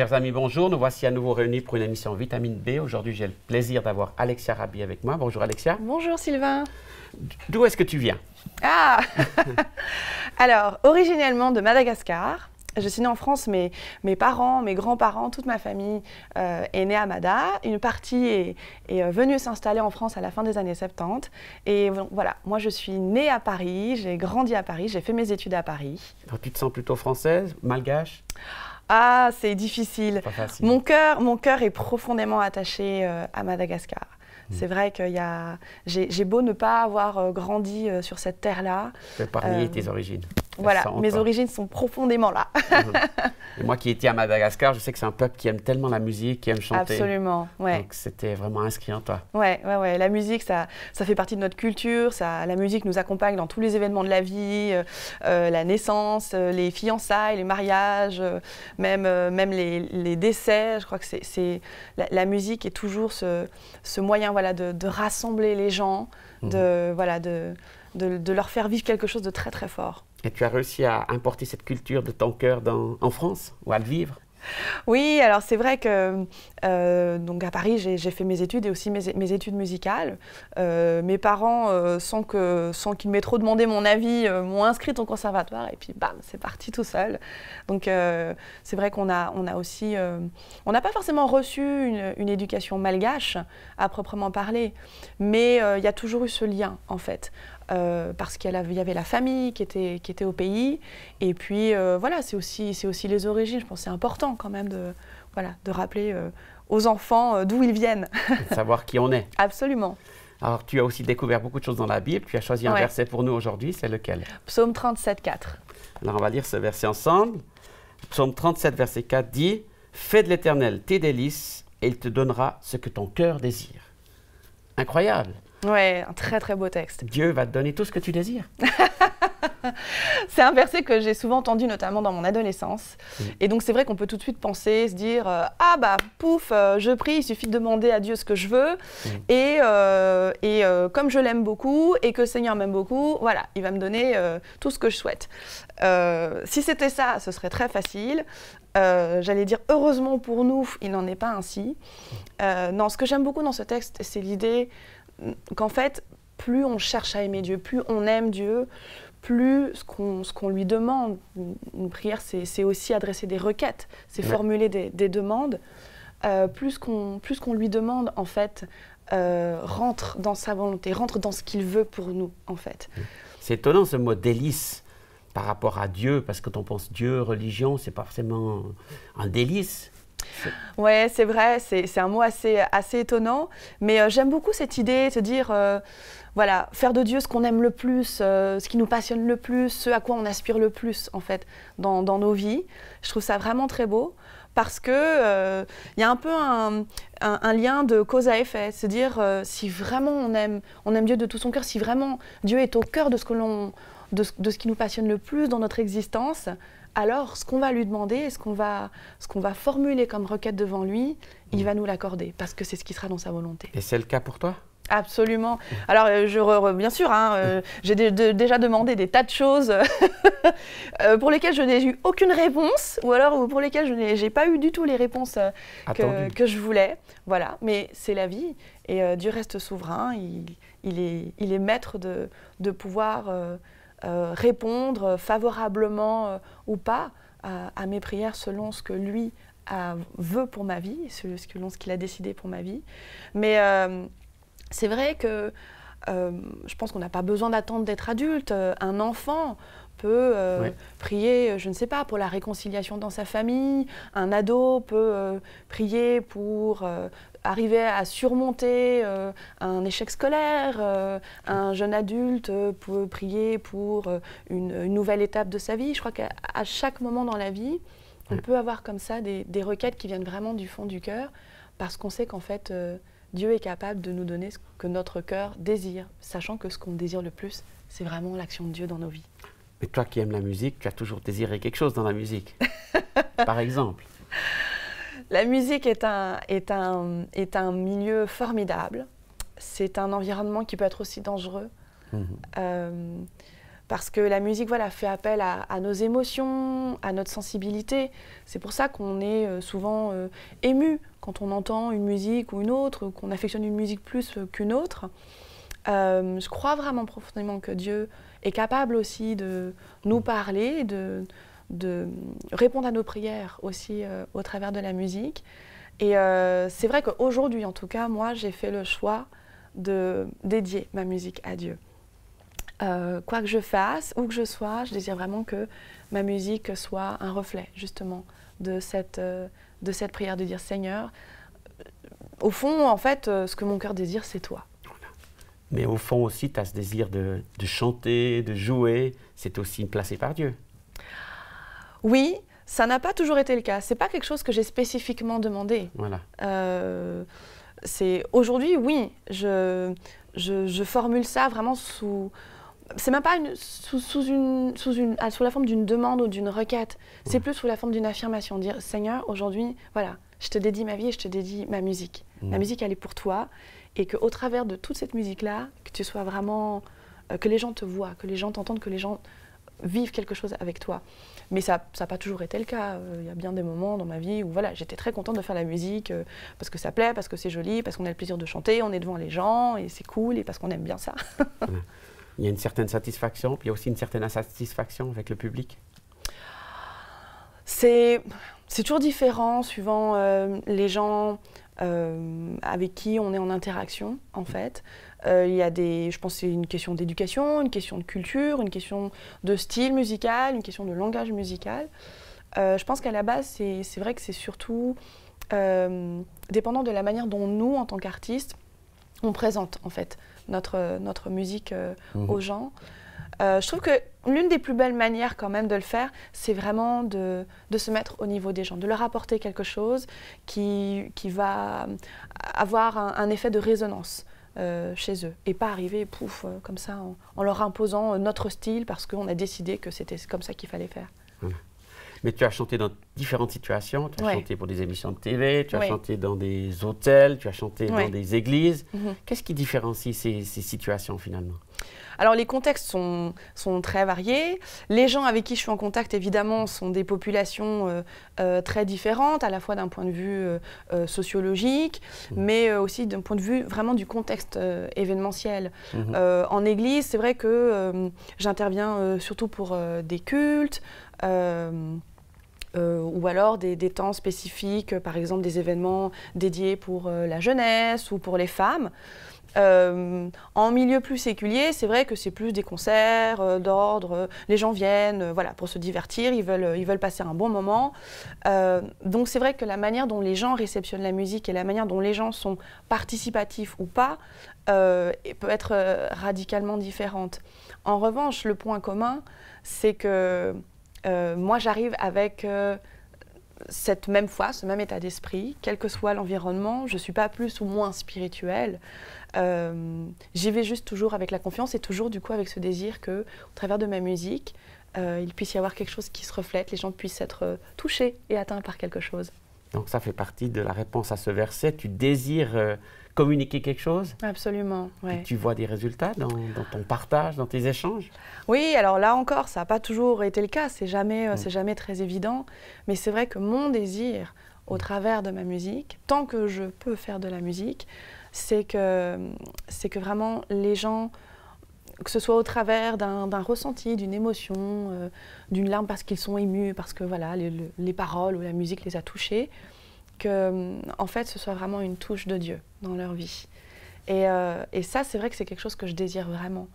Chers amis, bonjour. Nous voici à nouveau réunis pour une émission Vitamine B. Aujourd'hui, j'ai le plaisir d'avoir Alexia Rabi avec moi. Bonjour Alexia. Bonjour Sylvain. D'où est-ce que tu viens Ah Alors, originellement de Madagascar. Je suis née en France, mais mes parents, mes grands-parents, toute ma famille euh, est née à Mada. Une partie est, euh, venue s'installer en France à la fin des années 70. Et voilà, moi je suis née à Paris, j'ai grandi à Paris, j'ai fait mes études à Paris. tu te sens plutôt française, malgache ah, c'est difficile. Mon cœur, mon cœur est profondément attaché euh, à Madagascar. Mm. C'est vrai que a... j'ai beau ne pas avoir euh, grandi euh, sur cette terre-là. Tu peux parler tes origines. Voilà, mes hein. origines sont profondément là. moi qui étais à Madagascar, je sais que c'est un peuple qui aime tellement la musique, qui aime chanter. Absolument, ouais. Donc c'était vraiment inscrit en toi. Ouais, ouais, ouais. La musique, ça, fait partie de notre culture. la musique nous accompagne dans tous les événements de la vie, euh, euh, la naissance, euh, les fiançailles, les mariages, même, même les, décès. Je crois que c'est la, la, musique est toujours ce, moyen voilà, de, rassembler les gens, mmh. de leur faire vivre quelque chose de très très fort. Et tu as réussi à importer cette culture de ton cœur en France ou à le vivre oui, alors c'est vrai que euh, donc à Paris, j'ai fait mes études et aussi mes, études musicales. Euh, mes parents, euh, sans qu'ils m'aient trop demandé mon avis, m'ont inscrite au conservatoire et puis bam, c'est parti tout seul. Donc c'est vrai qu'on a, aussi. on n'a pas forcément reçu une, une, éducation malgache à proprement parler, mais il y a toujours eu ce lien en fait. Euh, parce qu'il y avait la famille qui était, qui était au pays. Et puis euh, voilà, c'est aussi, aussi les origines. Je pense que c'est important quand même de, voilà, de rappeler euh, aux enfants d'où ils viennent. de savoir qui on est. Absolument. Alors tu as aussi découvert beaucoup de choses dans la Bible. Tu as choisi un verset pour nous aujourd'hui. C'est lequel Psaume 37, 4. Alors on va lire ce verset ensemble. Psaume 37, verset 4 dit Fais de l'Éternel tes délices et il te donnera ce que ton cœur désire. Incroyable Ouais, un très très beau texte. Dieu va te donner tout ce que tu désires. c'est un verset que j'ai souvent entendu, notamment dans mon adolescence. Et donc, c'est vrai qu'on peut tout de suite penser, se dire euh, Ah, bah, pouf, euh, je prie, il suffit de demander à Dieu ce que je veux. Et, euh, et comme je l'aime beaucoup et que le Seigneur m'aime beaucoup, voilà, il va me donner tout ce que je souhaite. si c'était ça, ce serait très facile. J'allais dire heureusement pour nous, il n'en est pas ainsi. non, ce que j'aime beaucoup dans ce texte, c'est l'idée qu'en fait, plus on cherche à aimer Dieu, plus on aime Dieu, plus ce qu'on lui demande. Une prière, c'est aussi adresser des requêtes, c'est formuler des, demandes. Euh, plus qu'on lui demande, en fait, euh, rentre dans sa volonté, rentre dans ce qu'il veut pour nous, en fait. Mm. C'est étonnant ce mot délice par rapport à Dieu, parce que quand on pense Dieu, religion, c'est pas forcément un délice. Oui, c'est vrai, c'est un mot assez, étonnant, mais euh, j'aime beaucoup cette idée, de dire, euh, voilà, faire de Dieu ce qu'on aime le plus, euh, ce qui nous passionne le plus, ce à quoi on aspire le plus, en fait, dans, nos vies. Je trouve ça vraiment très beau parce qu'il y a un peu un, lien de cause à effet, se dire si vraiment on aime, on aime Dieu de tout son cœur, si vraiment Dieu est au cœur de, ce qui nous passionne le plus dans notre existence, alors ce qu'on va lui demander ce qu'on va, ce va formuler comme requête devant lui, il mm. va nous l'accorder parce que c'est ce qui sera dans sa volonté. Et c'est le cas pour toi Absolument. Alors, euh, bien sûr, hein, euh, j'ai déjà demandé des tas de choses euh, pour lesquelles je n'ai eu aucune réponse, ou alors pour lesquelles je n'ai pas eu du tout les réponses que, je voulais. Voilà, mais c'est la vie. Et Dieu reste souverain, il, est, il est maître de pouvoir euh, répondre favorablement euh, ou pas à, mes prières selon ce que lui euh, veut pour ma vie, selon ce qu'il a décidé pour ma vie. Mais c'est vrai que je pense qu'on n'a pas besoin d'attendre d'être adulte. un enfant, peut euh, prier, euh, je ne sais pas, pour la réconciliation dans sa famille. Un ado peut euh, prier pour arriver à surmonter un échec scolaire. un jeune adulte peut prier pour une, nouvelle étape de sa vie. Je crois qu'à chaque moment dans la vie, on peut avoir comme ça des, requêtes qui viennent vraiment du fond du cœur, parce qu'on sait qu'en fait, Dieu est capable de nous donner ce que notre cœur désire, sachant que ce qu'on désire le plus, c'est vraiment l'action de Dieu dans nos vies. Mais toi qui aimes la musique, tu as toujours désiré quelque chose dans la musique, par exemple. La musique est un, est un, est un milieu formidable. C'est un environnement qui peut être aussi dangereux. Mhm. Euh, parce que la musique voilà, fait appel à, nos émotions, à notre sensibilité. C'est pour ça qu'on est euh, souvent euh, ému quand on entend une musique ou une autre, ou qu'on affectionne une musique plus qu'une autre. je crois vraiment profondément que Dieu est capable aussi de nous parler, de, de répondre à nos prières aussi euh, au travers de la musique. Et euh, c'est vrai qu'aujourd'hui, en tout cas, moi, j'ai fait le choix de dédier ma musique à Dieu. Euh, quoi que je fasse, où que je sois, je désire vraiment que ma musique soit un reflet justement de cette, de cette prière de dire Seigneur, au fond, en fait, ce que mon cœur désire, c'est toi. Mais au fond aussi, tu as ce désir de, de chanter, de jouer. C'est aussi placé par Dieu. Oui, ça n'a pas toujours été le cas. C'est pas quelque chose que j'ai spécifiquement demandé. Voilà. Euh, c'est aujourd'hui, oui, je, je, formule ça vraiment sous. C'est même pas une, sous, une, sous, une, ah, sous la forme d'une demande ou d'une requête. C'est plus sous la forme d'une affirmation. Dire Seigneur, aujourd'hui, voilà, je te dédie ma vie et je te dédie ma musique. Ma La musique, elle est pour toi et qu'au travers de toute cette musique-là, que tu sois vraiment, euh, que les gens te voient, que les gens t'entendent, que les gens vivent quelque chose avec toi. Mais ça n'a pas toujours été le cas. Euh, il y a bien des moments dans ma vie où voilà, j'étais très contente de faire la musique euh, parce que ça plaît, parce que c'est joli, parce qu'on a le plaisir de chanter, on est devant les gens et c'est cool et parce qu'on aime bien ça. il y a une certaine satisfaction, puis il y a aussi une certaine insatisfaction avec le public. C'est toujours différent suivant euh, les gens euh, avec qui on est en interaction, en fait. Euh, il y a des, je pense que c'est une question d'éducation, une question de culture, une question de style musical, une question de langage musical. je pense qu'à la base, c'est vrai que c'est surtout dépendant de la manière dont nous, en tant qu'artistes, on présente en fait notre, notre musique mmh. aux gens. Euh, je trouve que l'une des plus belles manières quand même de le faire, c'est vraiment de, de, se mettre au niveau des gens, de leur apporter quelque chose qui, qui va avoir un, effet de résonance. Euh, chez eux et pas arriver pouf euh, comme ça en, leur imposant notre style parce qu'on a décidé que c'était comme ça qu'il fallait faire. Mmh. Mais tu as chanté dans différentes situations, tu as chanté pour des émissions de télé, tu as chanté dans des hôtels, tu as chanté dans des églises. Mmh. Qu'est-ce qui différencie ces situations finalement alors les contextes sont, sont très variés. Les gens avec qui je suis en contact, évidemment, sont des populations euh, euh, très différentes, à la fois d'un point de vue euh, sociologique, mmh. mais aussi d'un point de vue vraiment du contexte événementiel. Mmh. en Église, c'est vrai que j'interviens surtout pour des cultes. ou alors des, temps spécifiques, par exemple des événements dédiés pour la jeunesse ou pour les femmes. Euh, en milieu plus séculier, c'est vrai que c'est plus des concerts euh, d'ordre, euh, les gens viennent voilà, pour se divertir, ils veulent, ils veulent passer un bon moment. donc c'est vrai que la manière dont les gens réceptionnent la musique et la manière dont les gens sont participatifs ou pas peut être radicalement différente. En revanche, le point commun, c'est que moi j'arrive avec cette même foi, ce même état d'esprit, quel que soit l'environnement, je ne suis pas plus ou moins spirituelle. Euh, j'y vais juste toujours avec la confiance et toujours du coup avec ce désir que, au travers de ma musique, euh, il puisse y avoir quelque chose qui se reflète, les gens puissent être euh, touchés et atteints par quelque chose. Donc ça fait partie de la réponse à ce verset. Tu désires euh, communiquer quelque chose Absolument. tu vois des résultats dans, ton partage, dans tes échanges Oui, alors là encore, ça n'a pas toujours été le cas. C'est jamais, euh, mm. c'est jamais très évident. Mais c'est vrai que mon désir, au mm. travers de ma musique, tant que je peux faire de la musique, c'est que, c'est que vraiment les gens que ce soit au travers d'un ressenti, d'une émotion, euh, d'une larme parce qu'ils sont émus, parce que voilà, les, paroles ou la musique les a touchés, que euh, en fait ce soit vraiment une touche de Dieu dans leur vie. Euh, et, ça, c'est vrai que c'est quelque chose que je désire vraiment.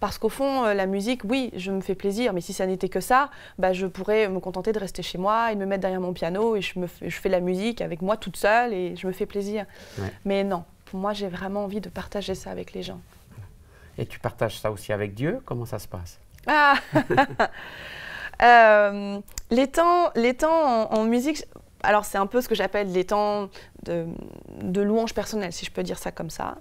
Parce qu'au fond, la musique, oui, je me fais plaisir, mais si ça n'était que ça, bah, je pourrais me contenter de rester chez moi et me mettre derrière mon piano et je, fais la musique avec moi toute seule et je me fais plaisir. Mais non, pour moi, j'ai vraiment envie de partager ça avec les gens. Et tu partages ça aussi avec Dieu Comment ça se passe ah! euh, les temps, les temps en, musique, alors c'est un peu ce que j'appelle les temps de, de, louange personnelle, si je peux dire ça comme ça.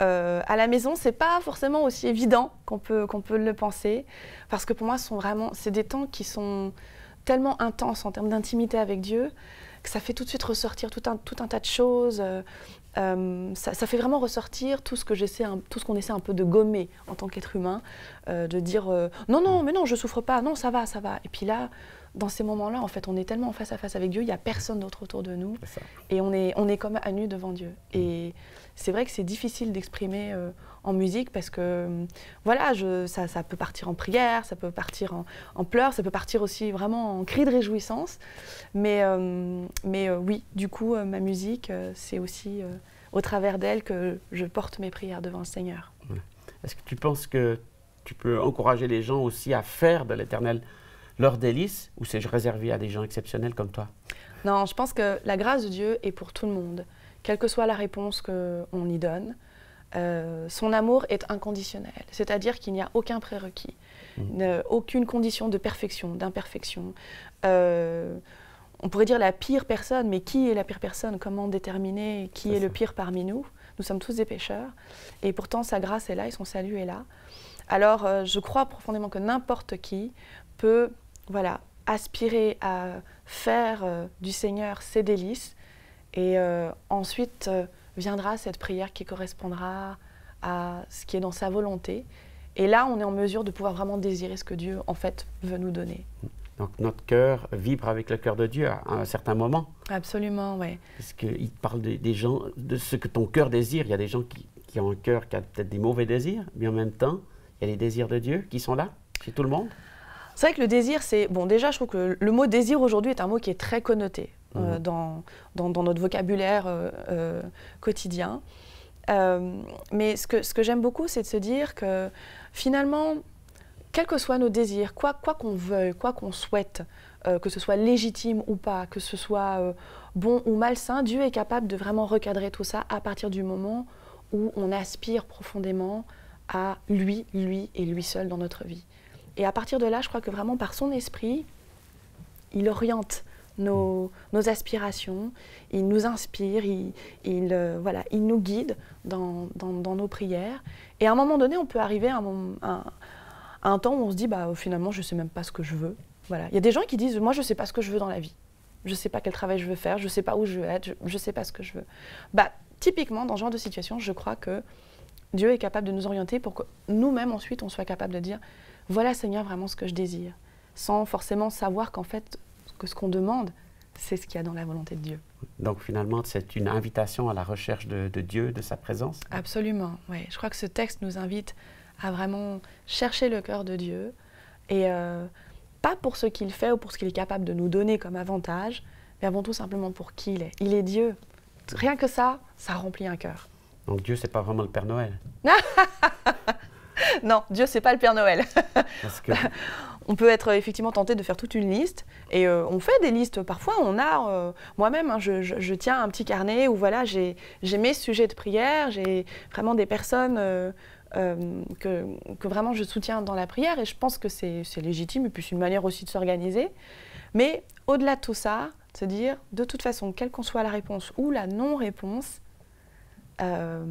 Euh, à la maison, c'est pas forcément aussi évident qu'on peut, qu'on peut le penser, parce que pour moi, sont vraiment, c'est des temps qui sont tellement intenses en termes d'intimité avec Dieu ça fait tout de suite ressortir tout un, tout un tas de choses. Euh, euh, ça, fait vraiment ressortir tout ce que j'essaie, tout ce qu'on essaie un peu de gommer en tant qu'être humain, euh, de dire non non mais non je souffre pas, non ça va ça va. Et puis là, dans ces moments-là, en fait, on est tellement en face à face avec Dieu, il n'y a personne d'autre autour de nous, et on est on est comme à nu devant Dieu. Mmh. Et c'est vrai que c'est difficile d'exprimer en musique parce que euh, voilà, je, ça, peut partir en prière, ça peut partir en, pleurs, ça peut partir aussi vraiment en cri de réjouissance. Mais, euh, mais euh, oui, du coup, ma musique, c'est aussi au travers d'elle que je porte mes prières devant le Seigneur. Est-ce que tu penses que tu peux encourager les gens aussi à faire de l'éternel leur délice ou c'est réservé à des gens exceptionnels comme toi Non, je pense que la grâce de Dieu est pour tout le monde, quelle que soit la réponse qu'on y donne. Euh, son amour est inconditionnel, c'est-à-dire qu'il n'y a aucun prérequis, mm. aucune condition de perfection, d'imperfection. Euh, on pourrait dire la pire personne, mais qui est la pire personne Comment déterminer qui est, le pire parmi nous Nous sommes tous des pécheurs, et pourtant sa grâce est là et son salut est là. Alors euh, je crois profondément que n'importe qui peut voilà, aspirer à faire du Seigneur ses délices, et ensuite viendra cette prière qui correspondra à ce qui est dans sa volonté. Et là, on est en mesure de pouvoir vraiment désirer ce que Dieu, en fait, veut nous donner. Donc notre cœur vibre avec le cœur de Dieu à un certain moment. Absolument, oui. Parce qu'il parle des gens, de ce que ton cœur désire. Il y a des gens qui, qui ont un cœur qui a peut-être des mauvais désirs, mais en même temps, il y a les désirs de Dieu qui sont là, chez tout le monde. C'est vrai que le désir, c'est... Bon, déjà, je trouve que le mot désir aujourd'hui est un mot qui est très connoté. Euh, mhm. dans, dans, notre vocabulaire euh, euh, quotidien. mais ce que, ce que j'aime beaucoup, c'est de se dire que finalement, quels que soient nos désirs, quoi qu'on veuille, quoi qu'on souhaite, que ce soit légitime ou pas, que ce soit bon ou malsain, Dieu est capable de vraiment recadrer tout ça à partir du moment où on aspire profondément à lui, lui et lui seul dans notre vie. Et à partir de là, je crois que vraiment par son esprit, il oriente nos, mm. nos aspirations, il nous inspire, il, euh, voilà, il nous guide dans, nos prières. Et à un moment donné, on peut arriver à un, temps où on se dit, bah, finalement, je ne sais même pas ce que je veux. Voilà. Il y a des gens qui disent, moi, je ne sais pas ce que je veux dans la vie. Je ne sais pas quel travail je veux faire, je ne sais pas où je veux être, je ne sais pas ce que je veux. Bah, typiquement, dans ce genre de situation, je crois que Dieu est capable de nous orienter pour que nous-mêmes, ensuite, on soit capable de dire, voilà, Seigneur, vraiment ce que je désire sans forcément savoir qu'en fait, que ce qu'on demande, c'est ce qu'il y a dans la volonté de Dieu. Donc finalement, c'est une invitation à la recherche de, Dieu, de sa présence Absolument, oui. Je crois que ce texte nous invite à vraiment chercher le cœur de Dieu, et euh, pas pour ce qu'il fait ou pour ce qu'il est capable de nous donner comme avantage, mais avant tout simplement pour qui il est. Il est Dieu. Rien que ça, ça remplit un cœur. Donc Dieu, c'est pas vraiment le Père Noël. non, Dieu, c'est pas le Père Noël. Parce que... on peut être effectivement tenté de faire toute une liste et euh, on fait des listes. Parfois, on a, euh, moi-même, hein, je, tiens un petit carnet où voilà, j'ai mes sujets de prière, j'ai vraiment des personnes euh, que, vraiment je soutiens dans la prière et je pense que c'est légitime et puis c'est une manière aussi de s'organiser. Mais au-delà de tout ça, se dire de toute façon, quelle qu'on soit la réponse ou la non-réponse, on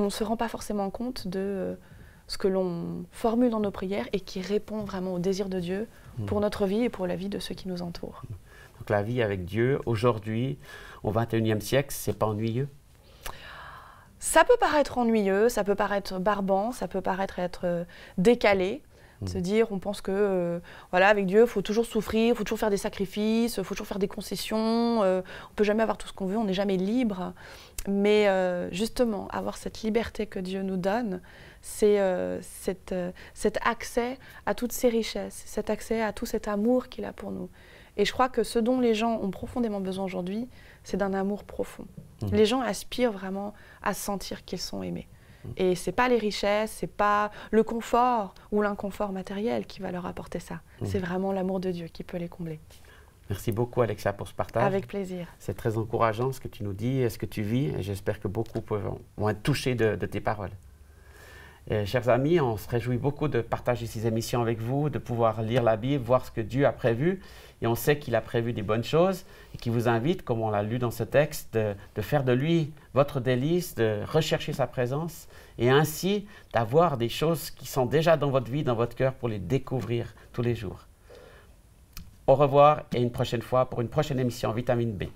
ne se rend pas forcément compte de ce que l'on formule dans nos prières et qui répond vraiment au désir de Dieu mm. pour notre vie et pour la vie de ceux qui nous entourent. Mm. Donc la vie avec Dieu, aujourd'hui, au 21e siècle, c'est pas ennuyeux Ça peut paraître ennuyeux, ça peut paraître barbant, ça peut paraître être euh, décalé. Mm. Se dire, on pense que, euh, voilà, avec Dieu, il faut toujours souffrir, il faut toujours faire des sacrifices, il faut toujours faire des concessions, on euh, on peut jamais avoir tout ce qu'on veut, on n'est jamais libre. Mais justement, avoir cette liberté que Dieu nous donne, c'est euh, euh, cet, accès à toutes ces richesses, cet accès à tout cet amour qu'il a pour nous. Et je crois que ce dont les gens ont profondément besoin aujourd'hui, c'est d'un amour profond. Mhm. Les gens aspirent vraiment à sentir qu'ils sont aimés. Mhm. Et ce n'est pas les richesses, c'est pas le confort ou l'inconfort matériel qui va leur apporter ça. Mhm. C'est vraiment l'amour de Dieu qui peut les combler. Merci beaucoup, Alexa, pour ce partage. Avec plaisir. C'est très encourageant ce que tu nous dis, et ce que tu vis, j'espère que beaucoup vont être touchés de tes paroles. Euh, chers amis, on se réjouit beaucoup de partager ces émissions avec vous, de pouvoir lire la Bible, voir ce que Dieu a prévu. Et on sait qu'il a prévu des bonnes choses et qu'il vous invite, comme on l'a lu dans ce texte, de, de, faire de lui votre délice, de rechercher sa présence et ainsi d'avoir des choses qui sont déjà dans votre vie, dans votre cœur, pour les découvrir tous les jours. Au revoir et une prochaine fois pour une prochaine émission Vitamine B.